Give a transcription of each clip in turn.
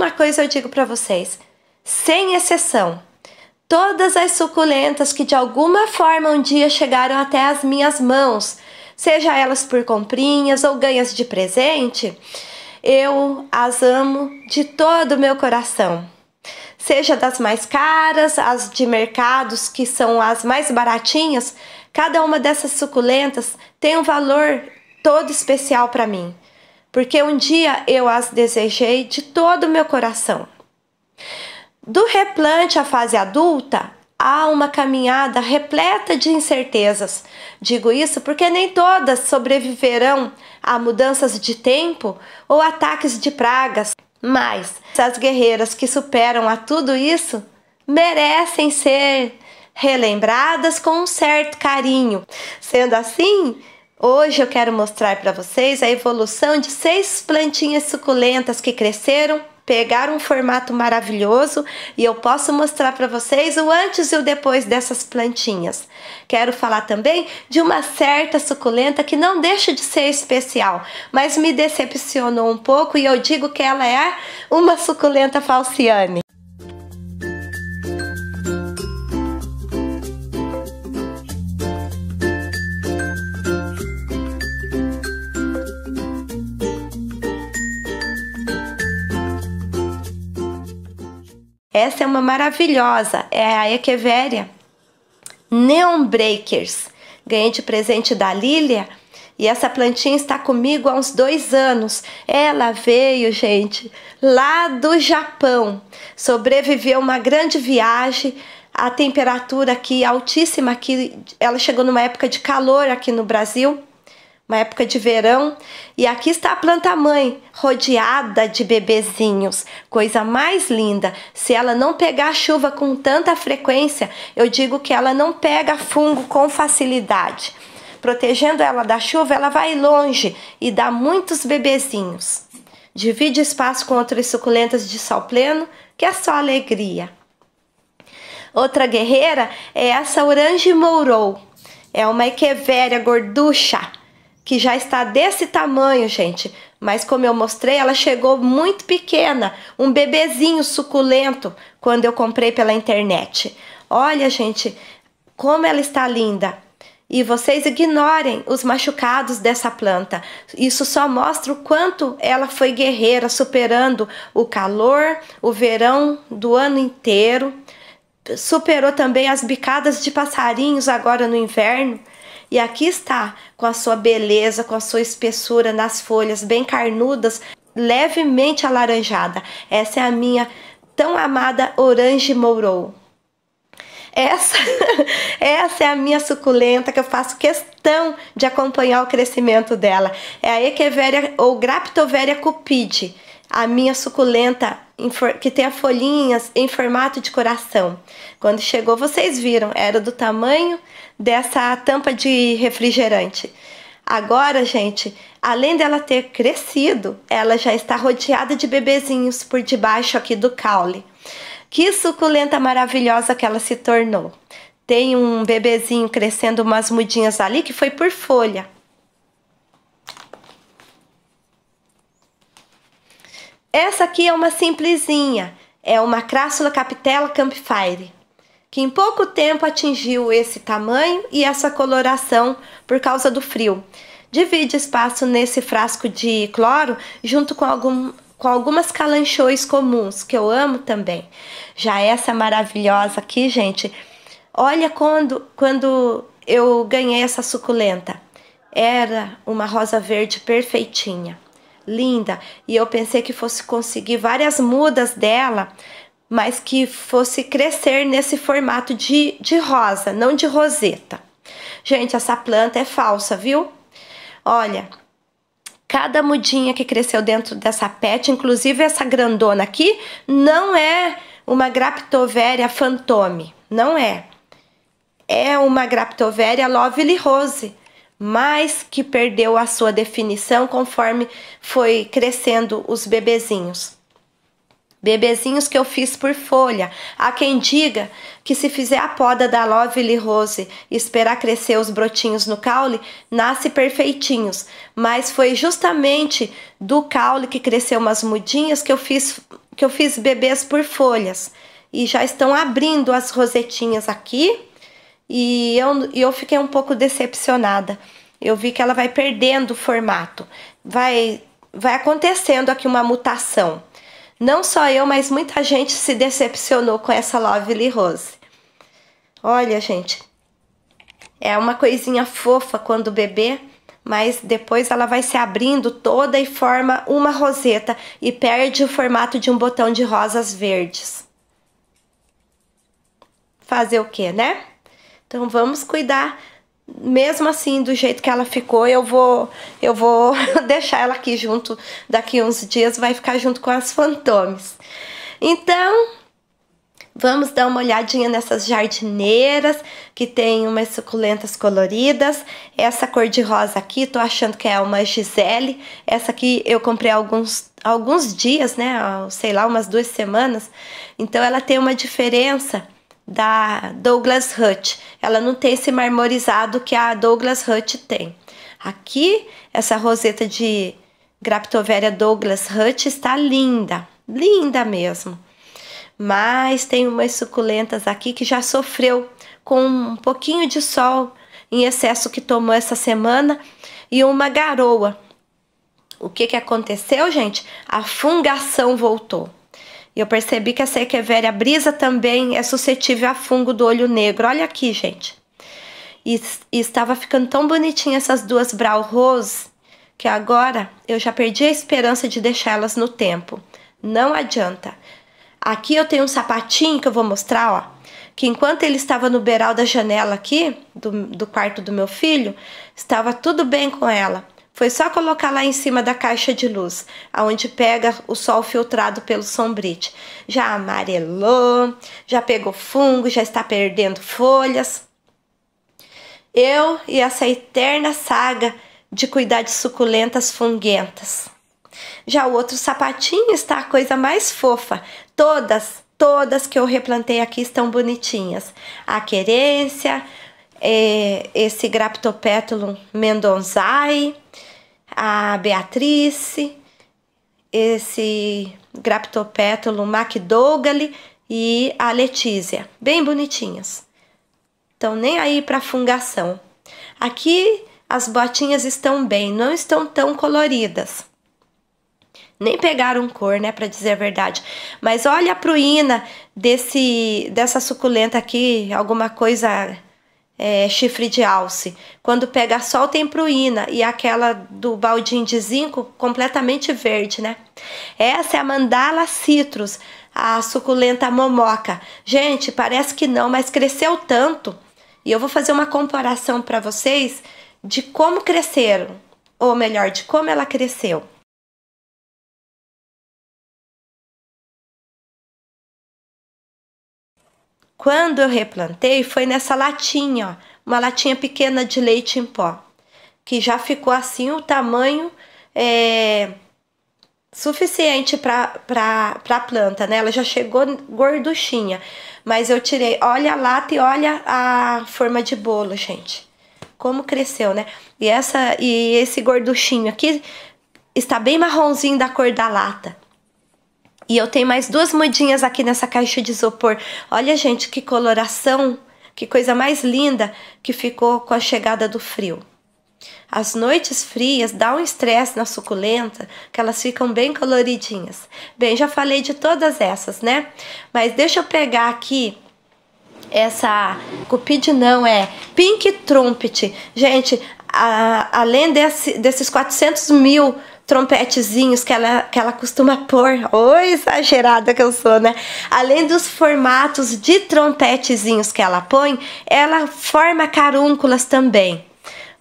uma coisa eu digo para vocês, sem exceção. Todas as suculentas que de alguma forma um dia chegaram até as minhas mãos, seja elas por comprinhas ou ganhas de presente, eu as amo de todo o meu coração. Seja das mais caras, as de mercados que são as mais baratinhas, cada uma dessas suculentas tem um valor todo especial para mim porque um dia eu as desejei de todo o meu coração. Do replante à fase adulta, há uma caminhada repleta de incertezas. Digo isso porque nem todas sobreviverão a mudanças de tempo ou ataques de pragas, mas as guerreiras que superam a tudo isso merecem ser relembradas com um certo carinho. Sendo assim, Hoje eu quero mostrar para vocês a evolução de seis plantinhas suculentas que cresceram, pegaram um formato maravilhoso e eu posso mostrar para vocês o antes e o depois dessas plantinhas. Quero falar também de uma certa suculenta que não deixa de ser especial, mas me decepcionou um pouco e eu digo que ela é uma suculenta falciane. Essa é uma maravilhosa, é a Echeveria Neon Breakers. Ganhei de presente da Lilia e essa plantinha está comigo há uns dois anos. Ela veio, gente, lá do Japão. Sobreviveu uma grande viagem. A temperatura aqui altíssima aqui, ela chegou numa época de calor aqui no Brasil uma época de verão, e aqui está a planta mãe, rodeada de bebezinhos, coisa mais linda. Se ela não pegar chuva com tanta frequência, eu digo que ela não pega fungo com facilidade. Protegendo ela da chuva, ela vai longe e dá muitos bebezinhos. Divide espaço com outras suculentas de sol pleno, que é só alegria. Outra guerreira é essa Orange Mourou. É uma Echeveria gorducha que já está desse tamanho, gente. Mas como eu mostrei, ela chegou muito pequena, um bebezinho suculento quando eu comprei pela internet. Olha, gente, como ela está linda. E vocês ignorem os machucados dessa planta. Isso só mostra o quanto ela foi guerreira, superando o calor, o verão do ano inteiro. Superou também as bicadas de passarinhos agora no inverno. E aqui está, com a sua beleza, com a sua espessura nas folhas bem carnudas, levemente alaranjada. Essa é a minha tão amada Orange Mourou. Essa, essa é a minha suculenta que eu faço questão de acompanhar o crescimento dela. É a Echeveria ou Graptoveria cupide, a minha suculenta que tem a folhinha em formato de coração. Quando chegou, vocês viram, era do tamanho dessa tampa de refrigerante. Agora, gente, além dela ter crescido, ela já está rodeada de bebezinhos por debaixo aqui do caule. Que suculenta maravilhosa que ela se tornou. Tem um bebezinho crescendo umas mudinhas ali que foi por folha. Essa aqui é uma simplesinha, é uma Crassula capitella campfire, que em pouco tempo atingiu esse tamanho e essa coloração por causa do frio. Divide espaço nesse frasco de cloro junto com, algum, com algumas calanchois comuns, que eu amo também. Já essa maravilhosa aqui, gente, olha quando, quando eu ganhei essa suculenta. Era uma rosa verde perfeitinha linda. E eu pensei que fosse conseguir várias mudas dela, mas que fosse crescer nesse formato de, de rosa, não de roseta. Gente, essa planta é falsa, viu? Olha, cada mudinha que cresceu dentro dessa pet, inclusive essa grandona aqui, não é uma Graptoveria fantome, não é. É uma Graptoveria lovely rose, mas que perdeu a sua definição conforme foi crescendo os bebezinhos. Bebezinhos que eu fiz por folha. Há quem diga que se fizer a poda da Lovely Rose e esperar crescer os brotinhos no caule, nasce perfeitinhos. Mas foi justamente do caule que cresceu umas mudinhas que eu fiz, que eu fiz bebês por folhas. E já estão abrindo as rosetinhas aqui e eu, eu fiquei um pouco decepcionada. Eu vi que ela vai perdendo o formato, vai, vai acontecendo aqui uma mutação. Não só eu, mas muita gente se decepcionou com essa Lovely Rose. Olha, gente, é uma coisinha fofa quando bebê, mas depois ela vai se abrindo toda e forma uma roseta e perde o formato de um botão de rosas verdes. Fazer o quê né? Então vamos cuidar mesmo assim do jeito que ela ficou, eu vou eu vou deixar ela aqui junto daqui uns dias, vai ficar junto com as fantomes. Então, vamos dar uma olhadinha nessas jardineiras que tem umas suculentas coloridas. Essa cor de rosa aqui, tô achando que é uma Gisele. Essa aqui eu comprei alguns alguns dias, né, sei lá, umas duas semanas. Então ela tem uma diferença da Douglas Hut, Ela não tem esse marmorizado que a Douglas Hut tem. Aqui, essa roseta de Graptovéria Douglas Hut está linda, linda mesmo. Mas tem umas suculentas aqui que já sofreu com um pouquinho de sol em excesso que tomou essa semana e uma garoa. O que, que aconteceu, gente? A fungação voltou. E eu percebi que a Sequeveria brisa também é suscetível a fungo do olho negro. Olha aqui, gente. E, e estava ficando tão bonitinha essas duas Brau Rose que agora eu já perdi a esperança de deixá-las no tempo. Não adianta. Aqui eu tenho um sapatinho que eu vou mostrar, ó. Que enquanto ele estava no beiral da janela aqui, do, do quarto do meu filho, estava tudo bem com ela. Foi só colocar lá em cima da caixa de luz, aonde pega o sol filtrado pelo sombrite. Já amarelou, já pegou fungo, já está perdendo folhas. Eu e essa eterna saga de cuidar de suculentas funguentas. Já o outro sapatinho está a coisa mais fofa. Todas, todas que eu replantei aqui estão bonitinhas. A querência, é, esse Graptopetulum mendonzai, a Beatrice, esse Graptopetulum McDougall e a Letícia, bem bonitinhas. Então nem aí para fungação. Aqui as botinhas estão bem, não estão tão coloridas. Nem pegaram cor, né, para dizer a verdade. Mas olha a pruína desse dessa suculenta aqui, alguma coisa é, chifre de alce. Quando pega sol tem pruína e aquela do baldinho de zinco completamente verde, né? Essa é a mandala citrus, a suculenta momoca. Gente, parece que não, mas cresceu tanto. E eu vou fazer uma comparação para vocês de como cresceram, ou melhor, de como ela cresceu. Quando eu replantei, foi nessa latinha, ó, uma latinha pequena de leite em pó, que já ficou assim o tamanho é, suficiente para a planta, né? Ela já chegou gorduchinha, mas eu tirei, olha a lata e olha a forma de bolo, gente. Como cresceu, né? E, essa, e esse gorduchinho aqui está bem marronzinho da cor da lata. E eu tenho mais duas mudinhas aqui nessa caixa de isopor. Olha, gente, que coloração, que coisa mais linda que ficou com a chegada do frio. As noites frias dá um estresse na suculenta, que elas ficam bem coloridinhas. Bem, já falei de todas essas, né? Mas deixa eu pegar aqui essa cupide não é pink trumpet. Gente, a, além desse, desses 400 mil trompetezinhos que ela, que ela costuma pôr. Oi, exagerada que eu sou, né? Além dos formatos de trompetezinhos que ela põe, ela forma carúnculas também.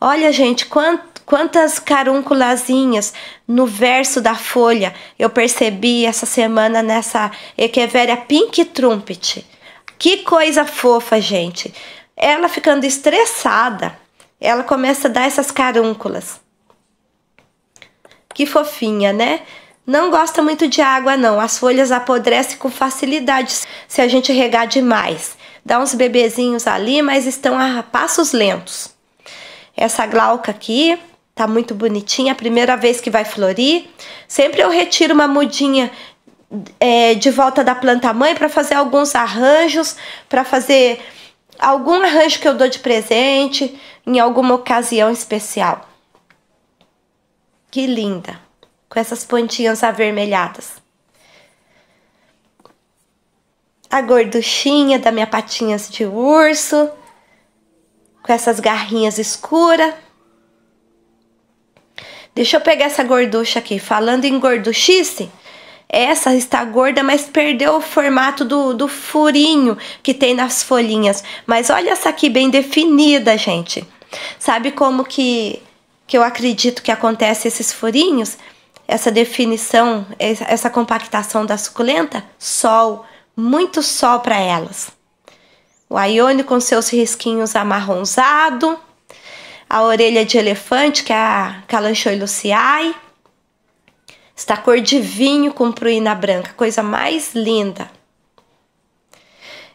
Olha, gente, quant, quantas carunculazinhas no verso da folha eu percebi essa semana nessa Echeveria Pink Trumpet. Que coisa fofa, gente. Ela ficando estressada, ela começa a dar essas carúnculas. Que fofinha, né? Não gosta muito de água, não. As folhas apodrecem com facilidade se a gente regar demais. Dá uns bebezinhos ali, mas estão a passos lentos. Essa glauca aqui tá muito bonitinha, primeira vez que vai florir. Sempre eu retiro uma mudinha é, de volta da planta mãe para fazer alguns arranjos, para fazer algum arranjo que eu dou de presente em alguma ocasião especial. Que linda! Com essas pontinhas avermelhadas. A gorduchinha da minha patinhas de urso. Com essas garrinhas escuras. Deixa eu pegar essa gorducha aqui. Falando em gorduchice, essa está gorda, mas perdeu o formato do, do furinho que tem nas folhinhas. Mas olha essa aqui bem definida, gente. Sabe como que que eu acredito que acontece esses furinhos, essa definição, essa compactação da suculenta, sol, muito sol para elas. O aione com seus risquinhos amarronzado, a orelha de elefante, que é a Calanchoiluciae, está cor de vinho com pruína branca, coisa mais linda.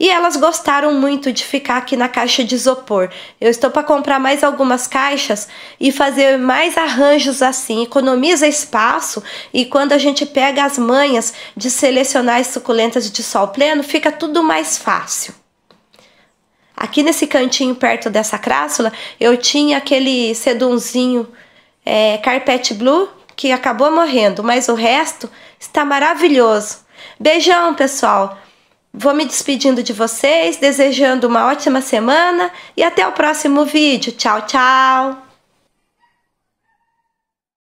E elas gostaram muito de ficar aqui na caixa de isopor. Eu estou para comprar mais algumas caixas e fazer mais arranjos assim. Economiza espaço e quando a gente pega as manhas de selecionar as suculentas de sol pleno, fica tudo mais fácil. Aqui nesse cantinho perto dessa crássula, eu tinha aquele sedunzinho é, carpete blue que acabou morrendo, mas o resto está maravilhoso. Beijão, pessoal! Vou me despedindo de vocês, desejando uma ótima semana e até o próximo vídeo. Tchau, tchau!